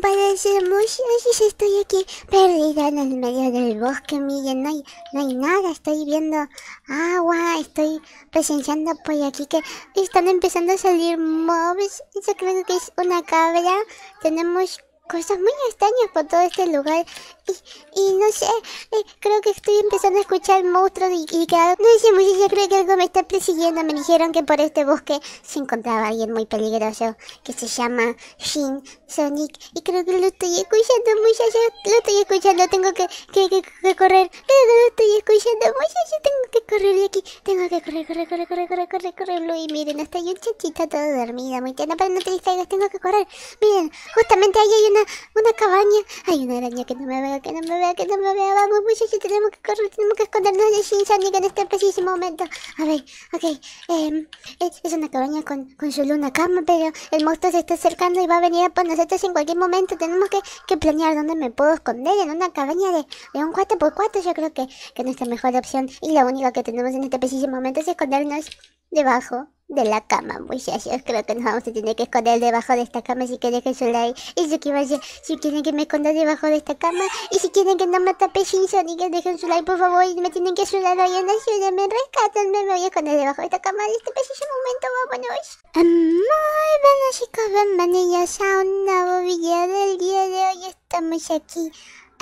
no y si estoy aquí perdida en el medio del bosque, miren, no hay, no hay nada, estoy viendo agua, estoy presenciando por aquí que están empezando a salir mobs, eso creo que es una cabra, tenemos cosas muy extrañas por todo este lugar y, no sé, eh, creo que estoy empezando a escuchar monstruos y, No sé, muchachos, creo que algo me está persiguiendo. Me dijeron que por este bosque se encontraba alguien muy peligroso que se llama Shin Sonic. Y creo que lo estoy escuchando, muchachos Lo estoy escuchando, tengo que, que, que, correr. lo estoy escuchando, muchacha. Tengo que correr de aquí. Tengo que correr, correr, correr, correr, correr, correr, correr. y miren, hasta un chanchito todo dormida, muy No, Pero no te distraigas, tengo que correr. Miren, justamente ahí hay una, una cabaña. Hay una araña que no me ve que no me vea, que no me vea Vamos, muchachos, tenemos que correr, tenemos que escondernos de Sonic en este preciso momento. A ver, ok. Em, es una cabaña con, con solo una cama, pero el monstruo se está acercando y va a venir a por nosotros en cualquier momento. Tenemos que, planear dónde me puedo esconder. En una cabaña de, de un 4x4, yo creo que, que nuestra mejor opción y la única que tenemos en este preciso momento es escondernos debajo de la cama, muchachos. Creo que nos vamos a tener que esconder debajo de esta cama así que dejen su like. Y si, si quieren que me esconda debajo de esta cama. Y si quieren que no me tape sin y que dejen su like, por favor. Y me tienen que ayudar, en ayúdenme, rescatanme, Me voy a esconder debajo de esta cama. En este preciso momento, vámonos. Muy buenas chicos, bienvenidos a un nuevo video del día de hoy. Estamos aquí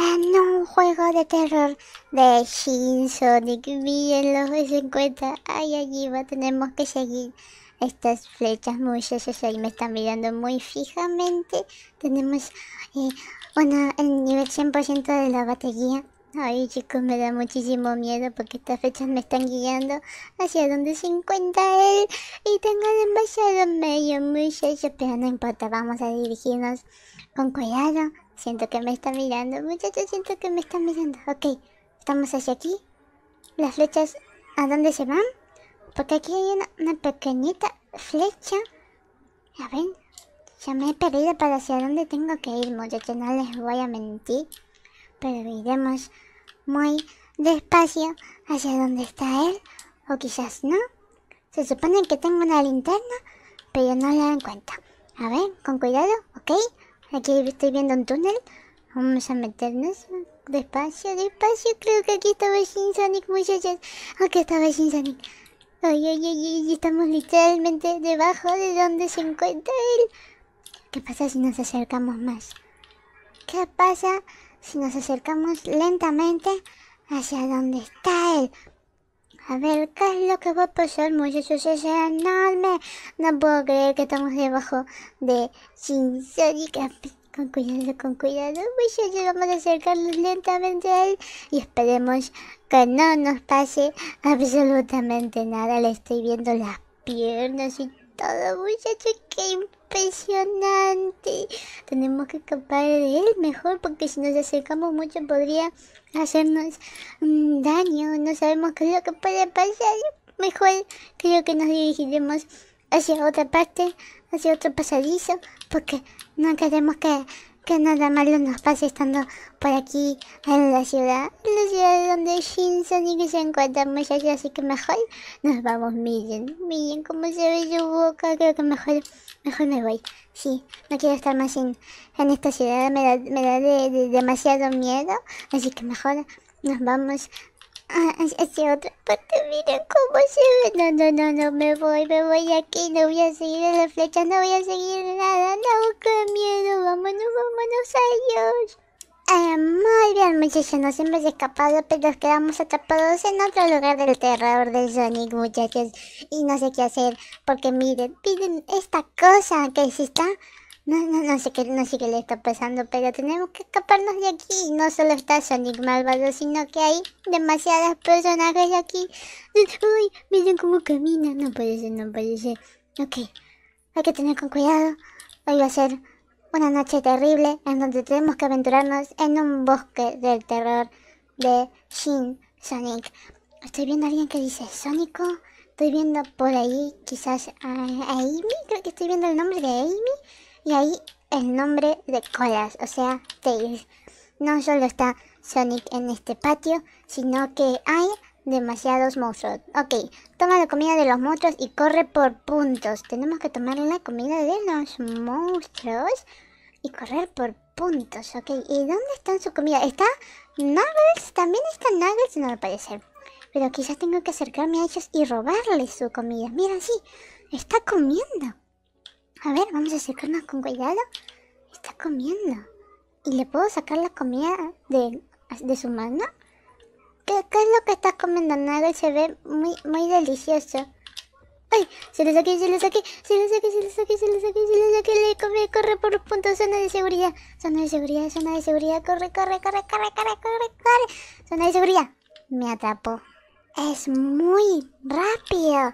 en ah, un juego de terror de Shin Sonic. bien los de 50 Ay, allí va, tenemos que seguir estas flechas muy Ahí me están mirando muy fijamente. Tenemos eh, el nivel 100% de la batería. Ay chicos, me da muchísimo miedo porque estas flechas me están guiando hacia donde se encuentra él y tengo demasiado medio muchachos, pero no importa, vamos a dirigirnos con cuidado. Siento que me está mirando, muchachos, siento que me está mirando. Ok, estamos hacia aquí. Las flechas, ¿a dónde se van? Porque aquí hay una, pequeñita flecha. Ya ven, ya me he perdido para hacia dónde tengo que ir, muchachos, no les voy a mentir pero iremos muy despacio hacia donde está él, o quizás no. Se supone que tengo una linterna, pero no la cuenta A ver, con cuidado, ¿ok? Aquí estoy viendo un túnel. Vamos a meternos despacio, despacio. Creo que aquí estaba sin Sonic, muchachos. Aquí estaba sin Sonic. Ay, ay, ay, estamos literalmente debajo de donde se encuentra él. ¿Qué pasa si nos acercamos más? ¿Qué pasa si nos acercamos lentamente hacia donde está él. A ver, ¿qué es lo que va a pasar, muchachos? Es enorme. No puedo creer que estamos debajo de Shinsori Con cuidado, con cuidado, muchachos. Vamos a acercarnos lentamente a él y esperemos que no nos pase absolutamente nada. Le estoy viendo las piernas y todo, muchachos. ¡Qué impresionante. Tenemos que escapar de él mejor porque si nos acercamos mucho podría hacernos mm, daño. No sabemos qué es lo que puede pasar. Mejor creo que nos dirigiremos hacia otra parte, hacia otro pasadizo, porque no queremos que, que nada malo nos pase estando por aquí en la ciudad, en la ciudad donde y que se encuentra muchachos, así que mejor nos vamos, miren, miren cómo se ve su boca, creo que mejor Mejor me voy. Sí, no quiero estar más en, esta ciudad. Me da, me da demasiado miedo. Así que mejor nos vamos hacia otra parte. Miren cómo se ve. No, no, no, no, me voy, me voy aquí. No voy a seguir en la flecha, no voy a seguir nada. No, qué miedo. Vámonos, vámonos adiós. Eh, muy bien muchachos, nos hemos escapado pero nos quedamos atrapados en otro lugar del terror del Sonic muchachos y no sé qué hacer porque miren, miren esta cosa que se está no, no, no sé qué, no sé qué le está pasando, pero tenemos que escaparnos de aquí. no solo está Sonic malvado, sino que hay demasiadas personajes aquí. Uy, miren cómo camina. No puede ser, no puede ser. Ok, hay que tener con cuidado. Hoy va a ser una noche terrible en donde tenemos que aventurarnos en un bosque del terror de Shin Sonic. Estoy viendo a alguien que dice Sonico. Estoy viendo por ahí quizás a Amy. Creo que estoy viendo el nombre de Amy. Y ahí el nombre de Colas, o sea, Tails. No solo está Sonic en este patio, sino que hay demasiados monstruos. Ok, toma la comida de los monstruos y corre por puntos. Tenemos que tomar la comida de los monstruos y correr por puntos. Ok, ¿y dónde está su comida? ¿Está Nuggles? También está Nuggets, no me parece. Pero quizás tengo que acercarme a ellos y robarles su comida. Mira, sí, está comiendo. A ver, vamos a acercarnos con cuidado. Está comiendo. ¿Y le puedo sacar la comida de, de su mano? ¿Qué, es lo que estás comiendo? Nada, se ve muy, muy delicioso. ¡Ay! Se lo saqué, se lo saqué, se lo saqué, se lo saqué, se lo saqué, se lo saqué, le corre por punto, zona de seguridad, zona de seguridad, zona de seguridad, corre, corre, corre, corre, corre, corre, corre, zona de seguridad. Me atrapó. Es muy rápido.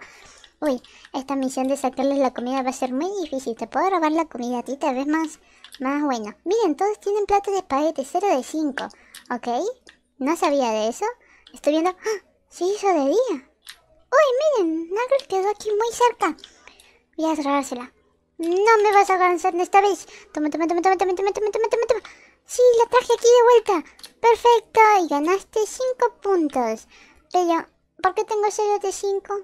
Uy, esta misión de sacarles la comida va a ser muy difícil. Te puedo robar la comida a ti, tal vez más, más bueno. Miren, todos tienen plata de espagueti, 0 de 5, ¿ok? No sabía de eso. Estoy viendo. ¡Ah! Se hizo de día. ¡Uy, miren! Nagel quedó aquí muy cerca. Voy a cerrársela. No me vas a alcanzar esta vez. Toma, toma, toma, toma, toma, toma, toma, toma, toma, Sí, la traje aquí de vuelta. Perfecto. Y ganaste 5 puntos. Pero, ¿por qué tengo 0 de 5?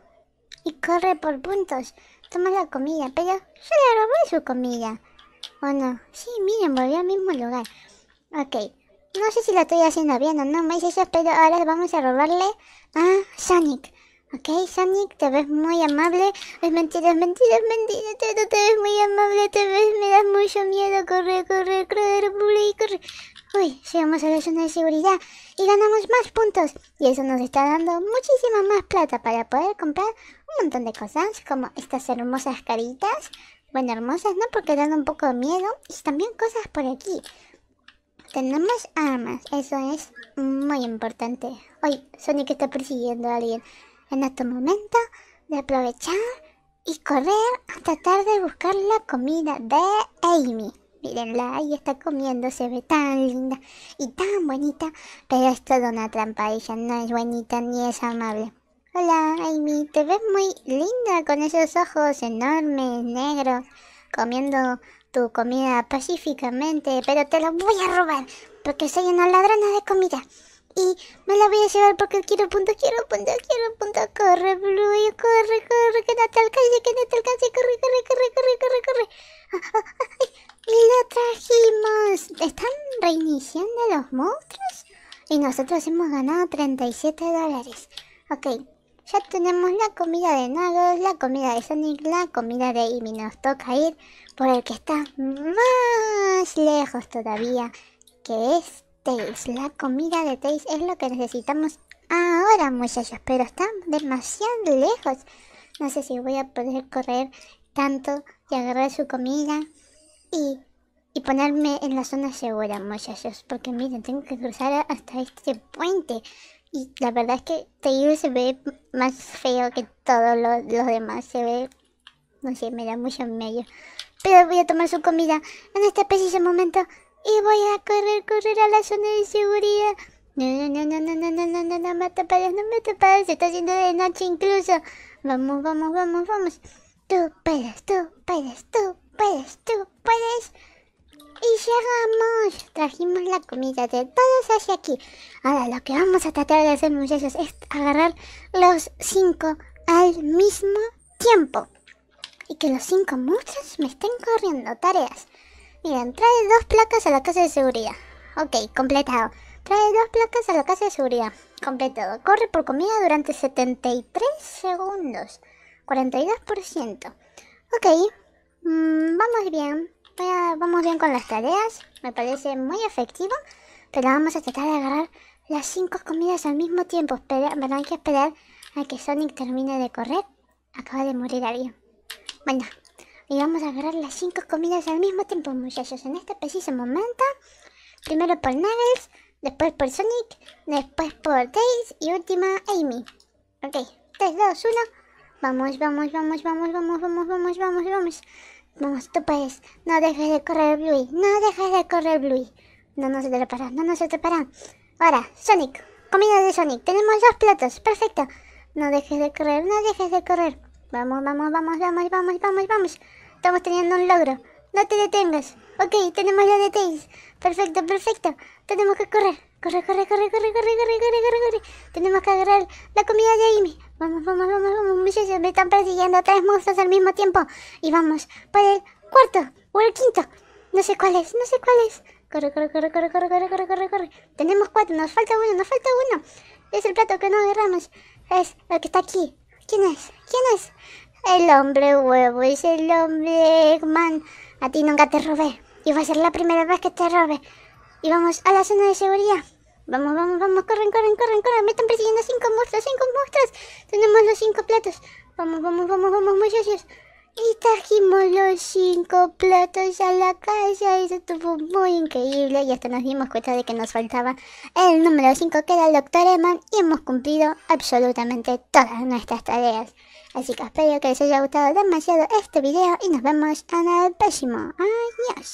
Y corre por puntos. Toma la comida, pero yo le robó su comida. Bueno, no? Sí, miren, volvió al mismo lugar. Ok. No sé si lo estoy haciendo bien o no, me dice pero ahora vamos a robarle a Sonic. Ok, Sonic, te ves muy amable. Es mentira, es mentira, es Te, ves muy amable, te ves, me das mucho miedo. Corre, corre, corre, corre, corre. Uy, llegamos a la zona de seguridad y ganamos más puntos. Y eso nos está dando muchísima más plata para poder comprar un montón de cosas, como estas hermosas caritas. Bueno, hermosas, ¿no? Porque dan un poco de miedo. Y también cosas por aquí tenemos armas. Eso es muy importante. Hoy Sonic está persiguiendo a alguien. En este momento de aprovechar y correr hasta tratar de buscar la comida de Amy. Mirenla, ahí está comiendo, se ve tan linda y tan bonita, pero es toda una trampa, ella no es bonita ni es amable. Hola Amy, te ves muy linda con esos ojos enormes, negros, comiendo tu comida pacíficamente, pero te la voy a robar porque soy una ladrona de comida. Y me la voy a llevar porque quiero punto, quiero punto, quiero punto. Corre, Blue, corre, corre, que no te alcance, que no te alcance. Corre, corre, corre, corre, corre, corre. Ah, ah, ah, y lo trajimos. ¿Están reiniciando los monstruos? Y nosotros hemos ganado 37 dólares. Ok, ya tenemos la comida de Nagos, la comida de Sonic, la comida de Amy. Nos toca ir por el que está más lejos todavía, que es Tails. La comida de Tails es lo que necesitamos ahora, muchachos, pero está demasiado lejos. No sé si voy a poder correr tanto y agarrar su comida y, y ponerme en la zona segura, muchachos. Porque miren, tengo que cruzar hasta este puente. Y la verdad es que Taylor se ve más feo que todos los, demás. Se ve, no sé, me da mucho medio. Pero voy a tomar su comida en este preciso momento. Y voy a correr, correr a la zona de seguridad. No, no, no, no, no, no, no, no, no, no me no no me no Se está haciendo de noche incluso. Vamos, vamos, vamos, vamos. Tú puedes, tú puedes, tú puedes, tú puedes y llegamos. Trajimos la comida de todos hacia aquí. Ahora lo que vamos a tratar de hacer, muchachos, es agarrar los cinco al mismo tiempo. Y que los cinco muchachos me estén corriendo tareas. Miren, trae dos placas a la casa de seguridad. Ok, completado. Trae dos placas a la casa de seguridad. Completado. Corre por comida durante 73 segundos. 42%. Ok. Mm, vamos bien vamos bien con las tareas, me parece muy efectivo, pero vamos a tratar de agarrar las cinco comidas al mismo tiempo, pero, hay que esperar a que Sonic termine de correr, acaba de morir alguien. Bueno, y vamos a agarrar las cinco comidas al mismo tiempo, muchachos, en este preciso momento, primero por Nuggets, después por Sonic, después por Tails y última Amy. Ok, 3, 2, 1, vamos, vamos, vamos, vamos, vamos, vamos, vamos, vamos. vamos. Vamos, tú puedes. No dejes de correr, Bluey. No dejes de correr, Bluey. No nos atrapará, no nos atrapará. Ahora, Sonic. Comida de Sonic. Tenemos dos platos. Perfecto. No dejes de correr, no dejes de correr. Vamos, vamos, vamos, vamos, vamos, vamos, vamos. Estamos teniendo un logro no te detengas. Ok, tenemos de detalles. Perfecto, perfecto. Tenemos que correr. Corre, corre, corre, corre, corre, corre, corre, corre, corre. Tenemos que agarrar la comida de Amy. Vamos, vamos, vamos, vamos. Muchachos, me están persiguiendo tres monstruos al mismo tiempo. Y vamos por el cuarto o el quinto. No sé cuál es, no sé cuál es. Corre, corre, corre, corre, corre, corre, corre, corre, corre. Tenemos cuatro, nos falta uno, nos falta uno. Es el plato que no agarramos. Es el que está aquí. ¿Quién es? ¿Quién es? El hombre huevo es el hombre man. A ti nunca te robé. Y va a ser la primera vez que te robe. Y vamos a la zona de seguridad. Vamos, vamos, vamos. Corren, corren, corren, corren. Me están persiguiendo cinco monstruos, cinco monstruos. Tenemos los cinco platos. Vamos, vamos, vamos, vamos, muchachos. Y trajimos los cinco platos a la casa. Eso estuvo muy increíble. Y hasta nos dimos cuenta de que nos faltaba el número 5, que era el Doctor Eman. Y hemos cumplido absolutamente todas nuestras tareas. Así que espero que les haya gustado demasiado este video y nos vemos en el próximo. Adiós.